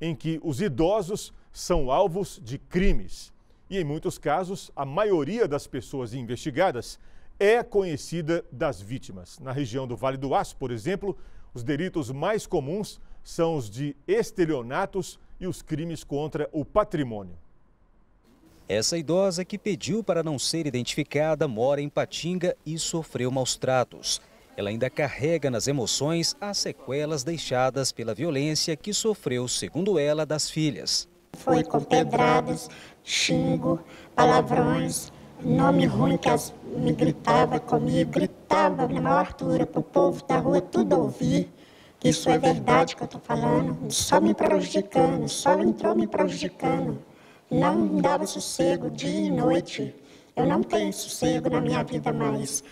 em que os idosos são alvos de crimes. E em muitos casos, a maioria das pessoas investigadas é conhecida das vítimas. Na região do Vale do Aço, por exemplo, os delitos mais comuns são os de estelionatos e os crimes contra o patrimônio. Essa idosa que pediu para não ser identificada mora em Patinga e sofreu maus tratos ela ainda carrega nas emoções as sequelas deixadas pela violência que sofreu, segundo ela, das filhas. Foi com pedradas, xingo, palavrões, nome ruim que as, me gritava comigo, gritava na maior altura para o povo da rua tudo ouvir. que Isso é verdade que eu estou falando, só me prejudicando, só entrou me prejudicando. Não me dava sossego dia e noite. Eu não tenho sossego na minha vida mais.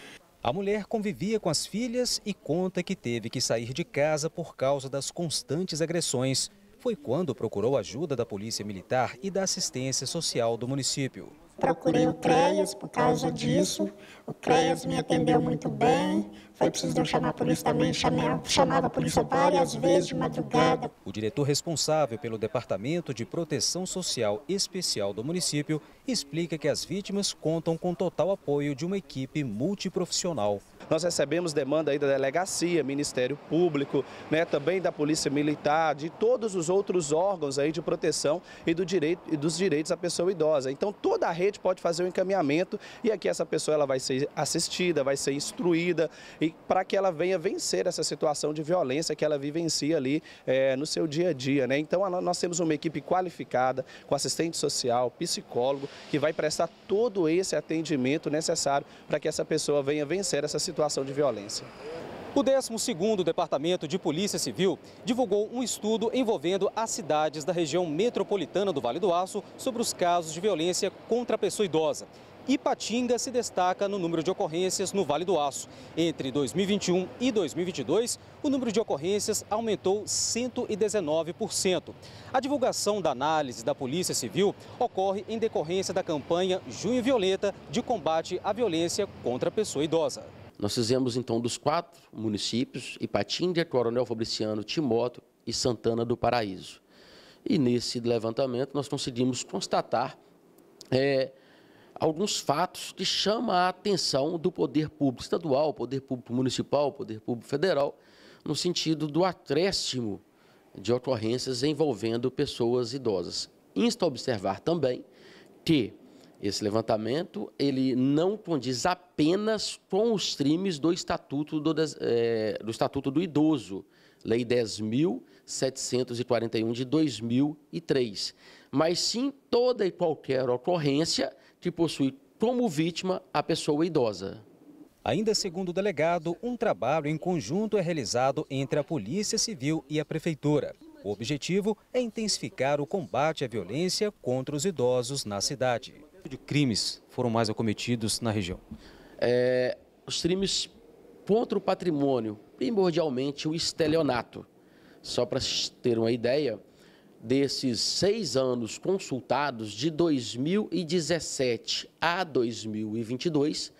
A mulher convivia com as filhas e conta que teve que sair de casa por causa das constantes agressões. Foi quando procurou ajuda da Polícia Militar e da Assistência Social do município. Procurei o CREAS por causa disso. O CREAS me atendeu muito bem. Foi preciso eu chamar a polícia também. Chamava, chamava a polícia várias vezes de madrugada. O diretor responsável pelo Departamento de Proteção Social Especial do município explica que as vítimas contam com total apoio de uma equipe multiprofissional. Nós recebemos demanda aí da delegacia, Ministério Público, né, também da Polícia Militar, de todos os outros órgãos aí de proteção e, do direito, e dos direitos à pessoa idosa. Então toda a rede rede pode fazer o um encaminhamento e aqui essa pessoa ela vai ser assistida, vai ser instruída e para que ela venha vencer essa situação de violência que ela vivencia ali é, no seu dia a dia. Né? Então nós temos uma equipe qualificada, com assistente social, psicólogo, que vai prestar todo esse atendimento necessário para que essa pessoa venha vencer essa situação de violência. O 12 Departamento de Polícia Civil divulgou um estudo envolvendo as cidades da região metropolitana do Vale do Aço sobre os casos de violência contra a pessoa idosa. Ipatinga se destaca no número de ocorrências no Vale do Aço. Entre 2021 e 2022, o número de ocorrências aumentou 119%. A divulgação da análise da Polícia Civil ocorre em decorrência da campanha Junho Violeta de combate à violência contra a pessoa idosa. Nós fizemos, então, dos quatro municípios, Ipatinga, Coronel Fabriciano, Timóteo e Santana do Paraíso. E nesse levantamento nós conseguimos constatar é, alguns fatos que chamam a atenção do poder público estadual, poder público municipal, poder público federal, no sentido do acréscimo de ocorrências envolvendo pessoas idosas. Insta a observar também que esse levantamento ele não condiz apenas com os crimes do Estatuto do, é, do Estatuto do Idoso, Lei 10.741 de 2003, mas sim toda e qualquer ocorrência que possui como vítima a pessoa idosa. Ainda segundo o delegado, um trabalho em conjunto é realizado entre a Polícia Civil e a Prefeitura. O objetivo é intensificar o combate à violência contra os idosos na cidade. Tipo de crimes foram mais acometidos na região? É, os crimes contra o patrimônio, primordialmente o estelionato. Só para ter uma ideia, desses seis anos consultados, de 2017 a 2022,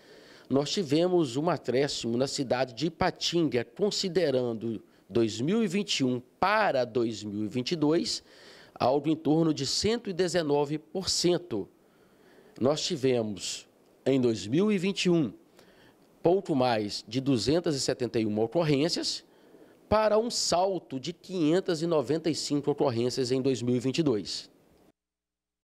nós tivemos um acréscimo na cidade de Ipatinga, considerando 2021 para 2022, algo em torno de 119%. Nós tivemos, em 2021, pouco mais de 271 ocorrências, para um salto de 595 ocorrências em 2022.